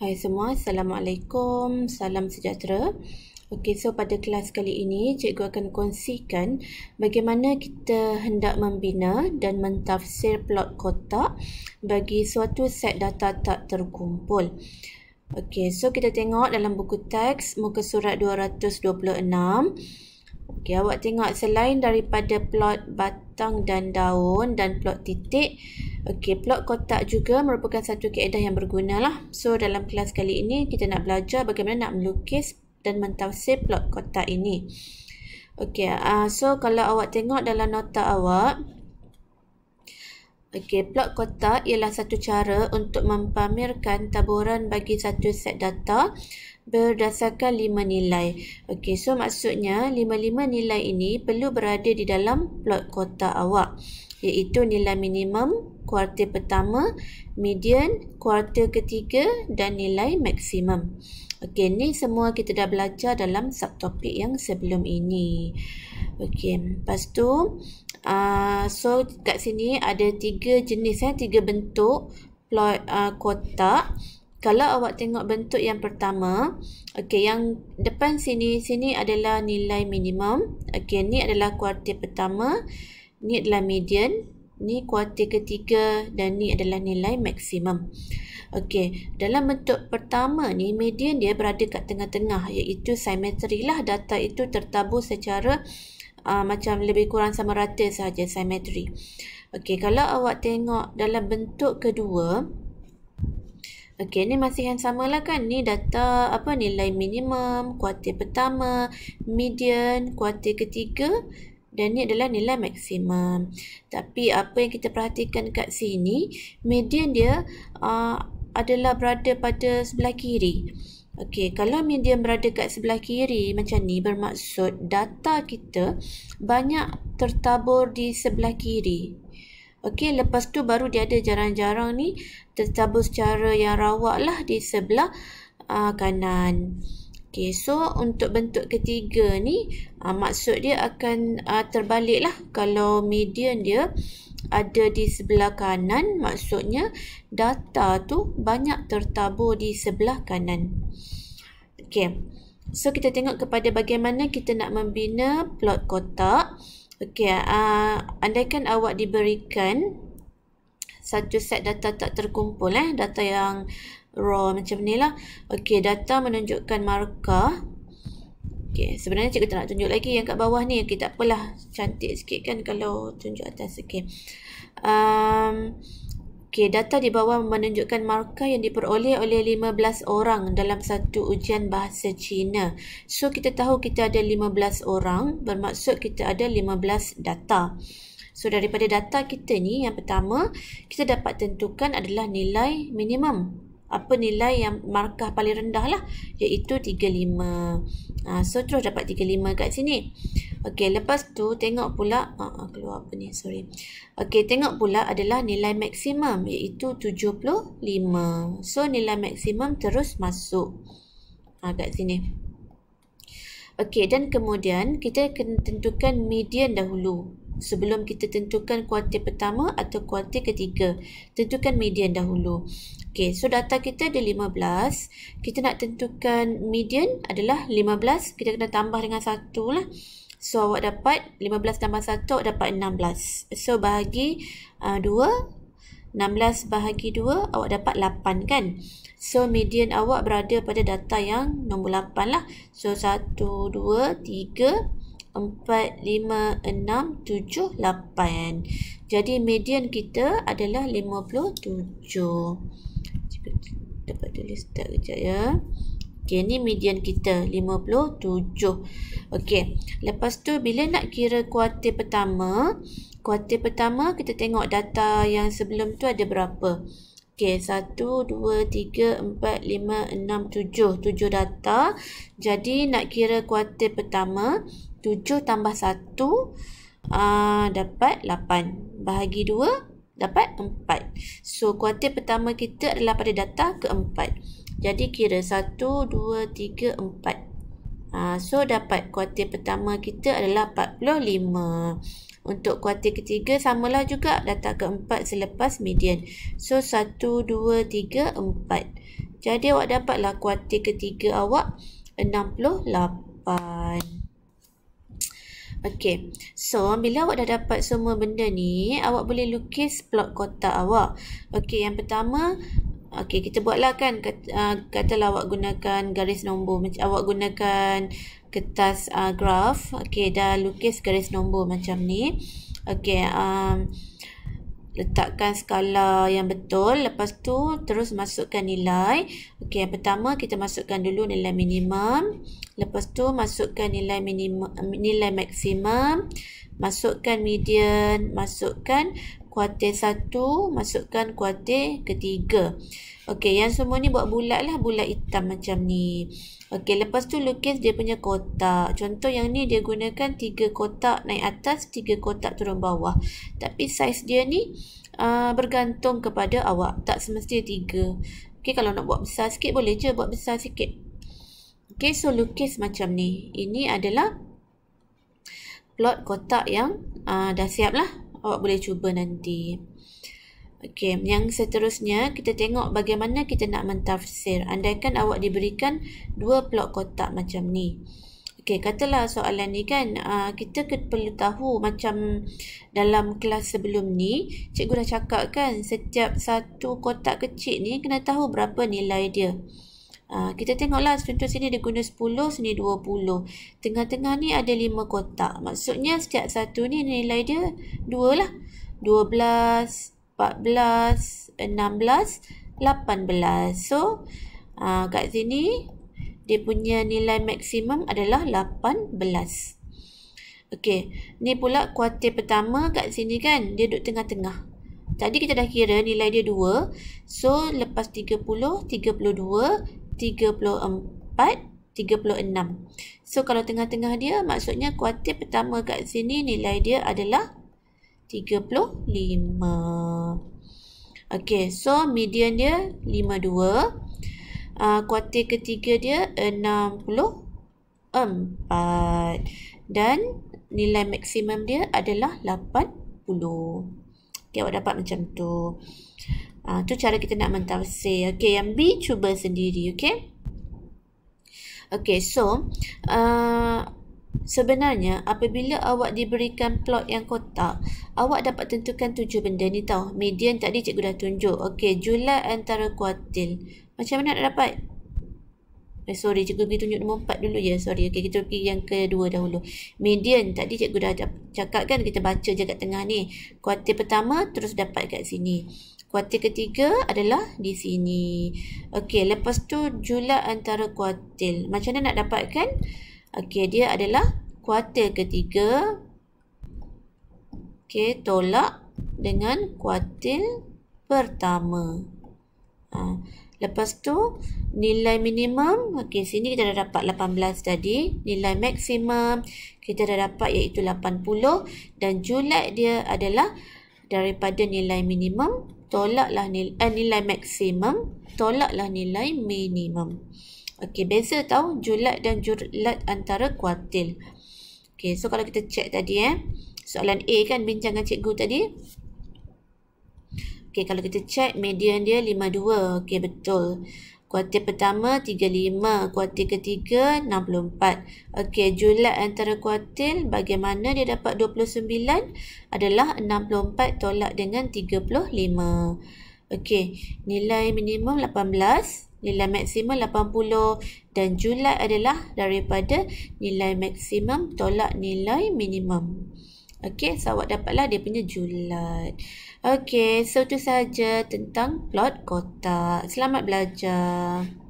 Hai semua, Assalamualaikum, salam sejahtera. Okey, so pada kelas kali ini, cikgu akan kongsikan bagaimana kita hendak membina dan mentafsir plot kotak bagi suatu set data tak terkumpul. Okey, so kita tengok dalam buku teks muka surat 226. Okey, awak tengok selain daripada plot batang dan daun dan plot titik, okey, plot kotak juga merupakan satu kaedah yang berguna lah. So, dalam kelas kali ini, kita nak belajar bagaimana nak melukis dan mentafsir plot kotak ini. Okey, uh, so kalau awak tengok dalam nota awak, Okey, plot kotak ialah satu cara untuk mempamerkan taburan bagi satu set data berdasarkan lima nilai. Okey, so maksudnya lima-lima nilai ini perlu berada di dalam plot kotak awak iaitu nilai minimum kuartil pertama, median kuartil ketiga dan nilai maksimum. Okey, ni semua kita dah belajar dalam subtopik yang sebelum ini. Okey, lepas tu uh, so kat sini ada tiga jenis eh, tiga bentuk plot uh, kotak kalau awak tengok bentuk yang pertama, okey yang depan sini sini adalah nilai minimum. Okey, ni adalah kuartil pertama. Ni adalah median, ni kuartil ketiga dan ni adalah nilai maksimum. Okey, dalam bentuk pertama ni median dia berada kat tengah-tengah iaitu simetri lah data itu tertabur secara uh, macam lebih kurang sama rata sahaja simetri. Okey, kalau awak tengok dalam bentuk kedua, Okey, ni masih yang sama lah kan. Ni data apa nilai minimum, kuartil pertama, median, kuartil ketiga dan ni adalah nilai maksimum. Tapi apa yang kita perhatikan kat sini, median dia uh, adalah berada pada sebelah kiri. Okey, kalau median berada kat sebelah kiri macam ni bermaksud data kita banyak tertabur di sebelah kiri. Okey, lepas tu baru dia ada jarang-jarang ni tercabut secara yang rawak lah di sebelah uh, kanan. Okey, so untuk bentuk ketiga ni uh, maksud dia akan uh, terbalik lah kalau median dia ada di sebelah kanan maksudnya data tu banyak tertabur di sebelah kanan. Okey, so kita tengok kepada bagaimana kita nak membina plot kotak. Okey, uh, andaikan awak diberikan satu set data tak terkumpul eh, data yang raw macam ni lah. Okey, data menunjukkan markah. Okey, sebenarnya cikgu tak nak tunjuk lagi yang kat bawah ni. Okey, tak apalah. Cantik sikit kan kalau tunjuk atas. Okey. Um, Okey, data di bawah menunjukkan markah yang diperoleh oleh 15 orang dalam satu ujian bahasa Cina. So, kita tahu kita ada 15 orang bermaksud kita ada 15 data. So, daripada data kita ni yang pertama kita dapat tentukan adalah nilai minimum apa nilai yang markah paling rendah lah iaitu 35 uh, ah, so terus dapat 35 kat sini ok lepas tu tengok pula uh, uh, keluar apa ni sorry ok tengok pula adalah nilai maksimum iaitu 75 so nilai maksimum terus masuk uh, kat sini ok dan kemudian kita kena tentukan median dahulu sebelum kita tentukan kuartil pertama atau kuartil ketiga. Tentukan median dahulu. Okey, so data kita ada 15. Kita nak tentukan median adalah 15. Kita kena tambah dengan 1 lah. So, awak dapat 15 tambah 1, awak dapat 16. So, bahagi uh, 2. 16 bahagi 2, awak dapat 8 kan? So, median awak berada pada data yang nombor 8 lah. So, 1, 2, 3, 4. 4, 5, 6, 7, 8 Jadi median kita adalah 57 Cikgu dapat tulis tak kejap ya Okay ni median kita 57 Ok lepas tu bila nak kira kuartil pertama Kuartil pertama kita tengok data yang sebelum tu ada berapa Ok 1, 2, 3, 4, 5, 6, 7 7 data Jadi nak kira kuartil pertama 7 tambah 1 uh, ah, dapat 8. Bahagi 2 dapat 4. So, kuartil pertama kita adalah pada data keempat. Jadi, kira 1, 2, 3, 4. So, dapat kuartil pertama kita adalah 45. Untuk kuartil ketiga, samalah juga data keempat selepas median. So, 1, 2, 3, 4. Jadi, awak dapatlah kuartil ketiga awak 68. 68. Okay, so bila awak dah dapat semua benda ni, awak boleh lukis plot kotak awak. Okay, yang pertama, okay, kita buatlah kan, kat, uh, katalah awak gunakan garis nombor. Macam awak gunakan kertas uh, graf, okay, dah lukis garis nombor macam ni. Okay, um, ah, letakkan skala yang betul lepas tu terus masukkan nilai Okey, yang pertama kita masukkan dulu nilai minimum lepas tu masukkan nilai minimum nilai maksimum masukkan median masukkan kuartil satu masukkan kuartil ketiga. Okey, yang semua ni buat bulat lah, bulat hitam macam ni. Okey, lepas tu lukis dia punya kotak. Contoh yang ni dia gunakan tiga kotak naik atas, tiga kotak turun bawah. Tapi saiz dia ni uh, bergantung kepada awak. Tak semestinya tiga. Okey, kalau nak buat besar sikit boleh je buat besar sikit. Okey, so lukis macam ni. Ini adalah plot kotak yang uh, dah siap lah awak boleh cuba nanti. Okey, yang seterusnya kita tengok bagaimana kita nak mentafsir. Andaikan awak diberikan dua plot kotak macam ni. Okey, katalah soalan ni kan, uh, kita perlu tahu macam dalam kelas sebelum ni, cikgu dah cakap kan, setiap satu kotak kecil ni kena tahu berapa nilai dia. Ah, kita tengoklah contoh sini dia guna 10, sini 20. Tengah-tengah ni ada 5 kotak. Maksudnya setiap satu ni nilai dia 2 lah. 12, 14, 16, 18. So, uh, kat sini dia punya nilai maksimum adalah 18. Okey, ni pula kuartil pertama kat sini kan, dia duduk tengah-tengah. Tadi kita dah kira nilai dia 2. So, lepas 30, 32, 34.36. So kalau tengah-tengah dia maksudnya kuartil pertama kat sini nilai dia adalah 35. Okay, so median dia 52. Uh, ah, kuartil ketiga dia 64. Dan nilai maksimum dia adalah 80. Okey, awak dapat macam tu. Ha, tu cara kita nak mentafsir. Okay, yang B cuba sendiri. Okay. Okay, so uh, sebenarnya apabila awak diberikan plot yang kotak, awak dapat tentukan tujuh benda ni tau. Median tadi cikgu dah tunjuk. Okay, Julai antara kuartil. Macam mana nak dapat? Eh, sorry, cikgu pergi tunjuk nombor empat dulu ya. Sorry, okay, kita pergi yang kedua dahulu. Median tadi cikgu dah cakap kan, kita baca je kat tengah ni. Kuartil pertama terus dapat kat sini kuartil ketiga adalah di sini. Okey, lepas tu julat antara kuartil. Macam mana nak dapatkan? Okey, dia adalah kuartil ketiga. Okey, tolak dengan kuartil pertama. Ha. Lepas tu, nilai minimum. Okey, sini kita dah dapat 18 tadi. Nilai maksimum kita dah dapat iaitu 80. Dan julat dia adalah daripada nilai minimum tolaklah nilai, eh, nilai maksimum, tolaklah nilai minimum. Okey, beza tahu julat dan julat antara kuartil. Okey, so kalau kita check tadi eh, soalan A kan bincangan cikgu tadi. Okey, kalau kita check median dia 52. Okey, betul kuartil pertama 35 kuartil ketiga 64 okey julat antara kuartil bagaimana dia dapat 29 adalah 64 tolak dengan 35 okey nilai minimum 18 Nilai maksimum 80 dan julat adalah daripada nilai maksimum tolak nilai minimum. Okay, so awak dapatlah dia punya julat. Okay, so itu saja tentang plot kotak. Selamat belajar.